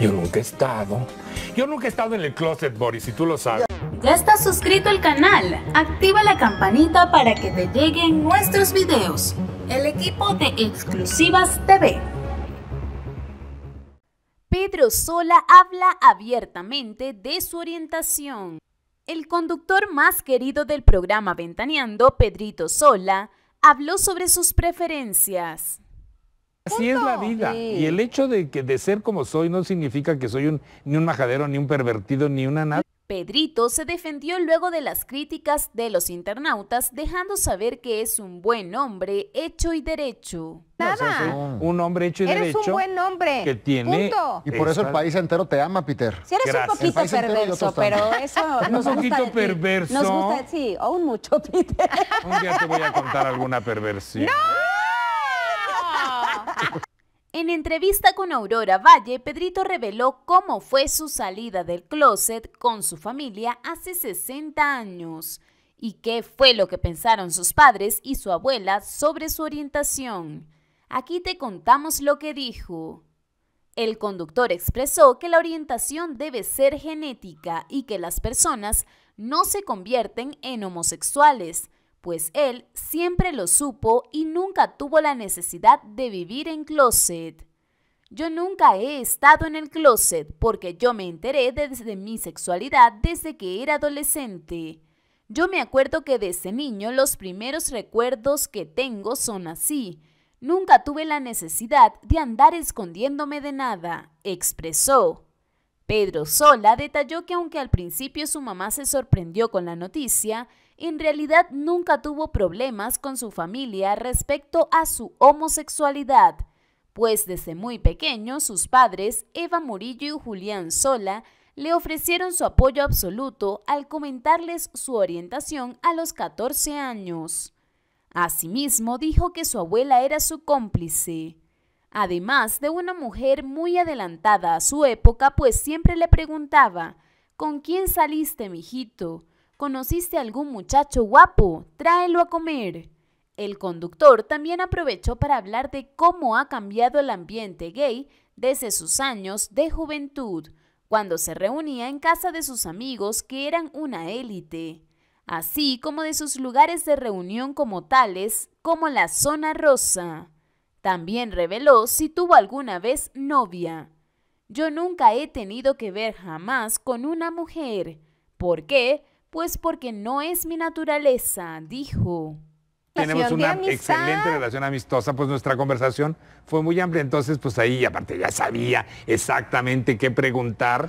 Yo nunca he estado. Yo nunca he estado en el closet, Boris, y tú lo sabes. Ya estás suscrito al canal. Activa la campanita para que te lleguen nuestros videos. El equipo de Exclusivas TV. Pedro Sola habla abiertamente de su orientación. El conductor más querido del programa Ventaneando, Pedrito Sola, habló sobre sus preferencias así es la vida. Y el hecho de, que, de ser como soy no significa que soy ni un majadero, ni un pervertido, ni una nada. Pedrito se defendió luego de las críticas de los internautas, dejando saber que es un buen hombre hecho y derecho. Nada. un hombre hecho y derecho. Eres un buen hombre. Que tiene. Punto. Y por eso el país entero te ama, Peter. Si eres un poquito perverso, pero eso. un poquito perverso. Nos gusta, sí, o mucho, Peter. Un día te voy a contar alguna perversión. ¡No! En entrevista con Aurora Valle, Pedrito reveló cómo fue su salida del closet con su familia hace 60 años y qué fue lo que pensaron sus padres y su abuela sobre su orientación. Aquí te contamos lo que dijo. El conductor expresó que la orientación debe ser genética y que las personas no se convierten en homosexuales, pues él siempre lo supo y nunca tuvo la necesidad de vivir en closet. Yo nunca he estado en el closet porque yo me enteré desde mi sexualidad desde que era adolescente. Yo me acuerdo que desde niño los primeros recuerdos que tengo son así. Nunca tuve la necesidad de andar escondiéndome de nada, expresó. Pedro Sola detalló que aunque al principio su mamá se sorprendió con la noticia, en realidad nunca tuvo problemas con su familia respecto a su homosexualidad, pues desde muy pequeño sus padres, Eva Murillo y Julián Sola, le ofrecieron su apoyo absoluto al comentarles su orientación a los 14 años. Asimismo, dijo que su abuela era su cómplice. Además de una mujer muy adelantada a su época, pues siempre le preguntaba, ¿con quién saliste, mijito? ¿Conociste a algún muchacho guapo? Tráelo a comer. El conductor también aprovechó para hablar de cómo ha cambiado el ambiente gay desde sus años de juventud, cuando se reunía en casa de sus amigos que eran una élite, así como de sus lugares de reunión como tales como la Zona Rosa. También reveló si tuvo alguna vez novia. Yo nunca he tenido que ver jamás con una mujer. ¿Por qué? Pues porque no es mi naturaleza, dijo. Tenemos una excelente relación amistosa, pues nuestra conversación fue muy amplia, entonces pues ahí aparte ya sabía exactamente qué preguntar.